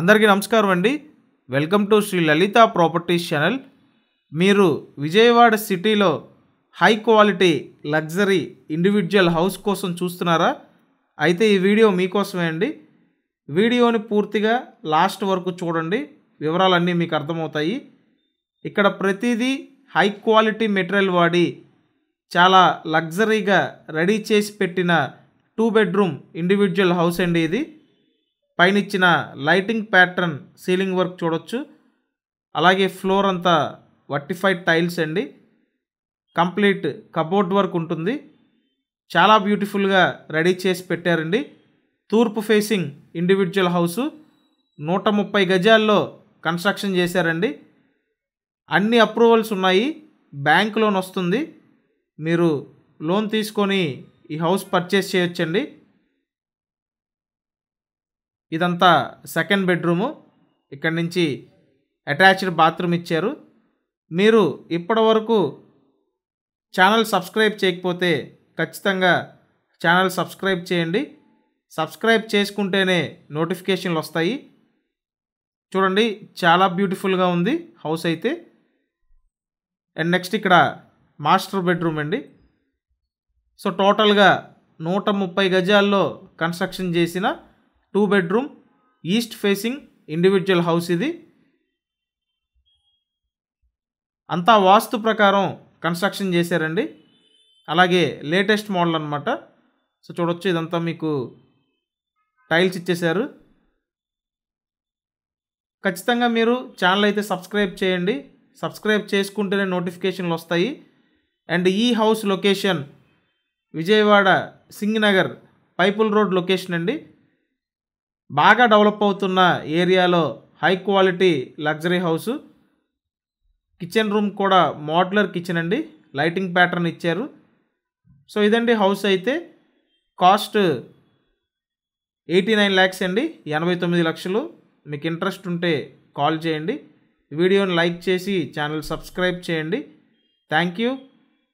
అందరికీ నమస్కారం అండి welcome to Shri Lalitha properties channel మీరు విజయవాడ సిటీలో high quality luxury individual house కోసం చూస్తున్నారా అయితే ఈ వీడియో మీకోసమే అండి వీడియోని పూర్తిగా లాస్ట్ వరకు చూడండి వివరాలన్నీ మీకు అర్థమవుతాయి ఇక్కడ ప్రతిదీ హై క్వాలిటీ మెటీరియల్ వాడి చాలా లగ్జరీగా రెడీ చేసి పెట్టిన టూ బెడ్రూమ్ ఇండివిజువల్ హౌస్ అండి ఇది పైన ఇచ్చిన లైటింగ్ ప్యాటర్న్ సీలింగ్ వర్క్ చూడొచ్చు అలాగే ఫ్లోర్ అంతా వర్టిఫైడ్ టైల్స్ అండి కంప్లీట్ కబోర్డ్ వర్క్ ఉంటుంది చాలా బ్యూటిఫుల్గా రెడీ చేసి పెట్టారండి తూర్పు ఫేసింగ్ ఇండివిజువల్ హౌసు నూట ముప్పై గజాల్లో కన్స్ట్రక్షన్ చేశారండి అన్ని అప్రూవల్స్ ఉన్నాయి బ్యాంక్ లోన్ వస్తుంది మీరు లోన్ తీసుకొని ఈ హౌస్ పర్చేస్ చేయొచ్చండి ఇదంతా సెకండ్ బెడ్రూము ఇక్కడ నుంచి అటాచ్డ్ బాత్రూమ్ ఇచ్చారు మీరు ఇప్పటి వరకు ఛానల్ సబ్స్క్రైబ్ చేయకపోతే ఖచ్చితంగా ఛానల్ సబ్స్క్రైబ్ చేయండి సబ్స్క్రైబ్ చేసుకుంటేనే నోటిఫికేషన్లు వస్తాయి చూడండి చాలా బ్యూటిఫుల్గా ఉంది హౌస్ అయితే అండ్ నెక్స్ట్ ఇక్కడ మాస్టర్ బెడ్రూమ్ అండి సో టోటల్గా నూట ముప్పై గజాల్లో కన్స్ట్రక్షన్ చేసిన two bedroom east facing individual house ఇది అంతా వాస్తు ప్రకారం కన్స్ట్రక్షన్ చేశారండి అలాగే లేటెస్ట్ మోడల్ అనమాట సో చూడొచ్చు ఇదంతా మీకు టైల్స్ ఇచ్చేశారు ఖచ్చితంగా మీరు ఛానల్ అయితే సబ్స్క్రైబ్ చేయండి సబ్స్క్రైబ్ చేసుకుంటేనే నోటిఫికేషన్లు వస్తాయి అండ్ ఈ house location Vijayawada Singh Nagar Paipula road location అండి బాగా డెవలప్ అవుతున్న ఏరియాలో high quality luxury house kitchen room కూడా మోడ్యులర్ కిచెన్ అండి లైటింగ్ ప్యాటర్న్ ఇచ్చారు సో ఇదండి హౌస్ అయితే కాస్ట్ ఎయిటీ నైన్ ల్యాక్స్ అండి ఎనభై తొమ్మిది లక్షలు మీకు ఇంట్రెస్ట్ ఉంటే కాల్ చేయండి వీడియోని లైక్ చేసి ఛానల్ సబ్స్క్రైబ్ చేయండి thank you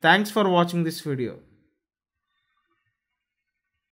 thanks for watching this video